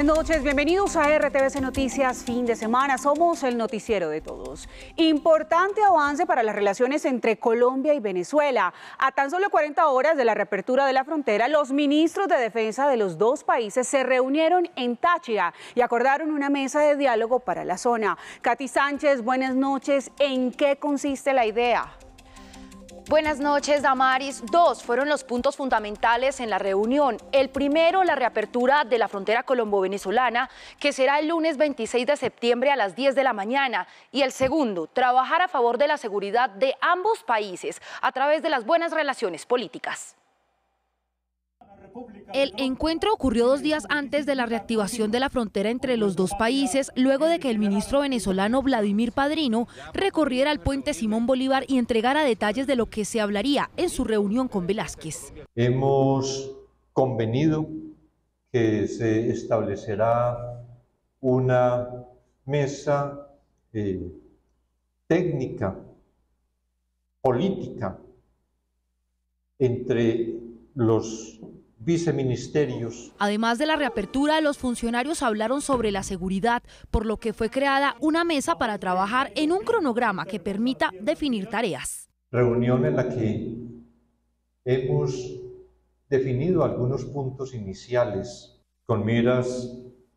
Buenas noches, bienvenidos a RTBC Noticias Fin de Semana. Somos el noticiero de todos. Importante avance para las relaciones entre Colombia y Venezuela. A tan solo 40 horas de la reapertura de la frontera, los ministros de defensa de los dos países se reunieron en Táchira y acordaron una mesa de diálogo para la zona. Katy Sánchez, buenas noches. ¿En qué consiste la idea? Buenas noches, Damaris. Dos fueron los puntos fundamentales en la reunión. El primero, la reapertura de la frontera colombo-venezolana, que será el lunes 26 de septiembre a las 10 de la mañana. Y el segundo, trabajar a favor de la seguridad de ambos países a través de las buenas relaciones políticas. El encuentro ocurrió dos días antes de la reactivación de la frontera entre los dos países, luego de que el ministro venezolano Vladimir Padrino recorriera el puente Simón Bolívar y entregara detalles de lo que se hablaría en su reunión con Velázquez. Hemos convenido que se establecerá una mesa eh, técnica, política, entre los viceministerios. Además de la reapertura, los funcionarios hablaron sobre la seguridad, por lo que fue creada una mesa para trabajar en un cronograma que permita definir tareas. Reunión en la que hemos definido algunos puntos iniciales con miras,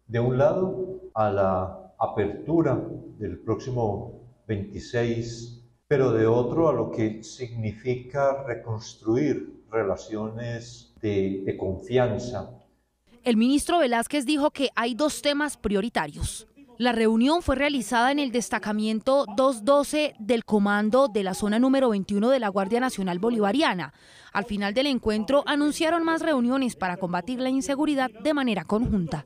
de un lado, a la apertura del próximo 26 de pero de otro a lo que significa reconstruir relaciones de, confianza. El ministro Velázquez dijo que hay dos temas prioritarios. La reunión fue realizada en el destacamento 212 del comando de la zona número 21 de la Guardia Nacional Bolivariana. Al final del encuentro anunciaron más reuniones para combatir la inseguridad de manera conjunta.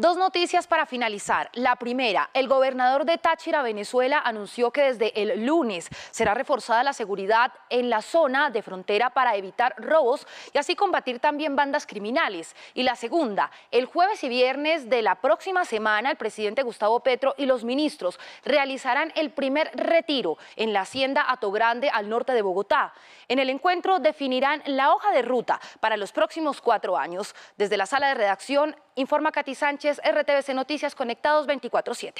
Dos noticias para finalizar. La primera, el gobernador de Táchira, Venezuela, anunció que desde el lunes será reforzada la seguridad en la zona de frontera para evitar robos y así combatir también bandas criminales. Y la segunda, el jueves y viernes de la próxima semana, el presidente Gustavo Petro y los ministros realizarán el primer retiro en la hacienda Atogrande al norte de Bogotá. En el encuentro definirán la hoja de ruta para los próximos cuatro años. Desde la sala de redacción, informa Cati Sánchez RTBC Noticias, conectados 24-7.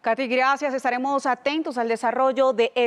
Katy, gracias. Estaremos atentos al desarrollo de este.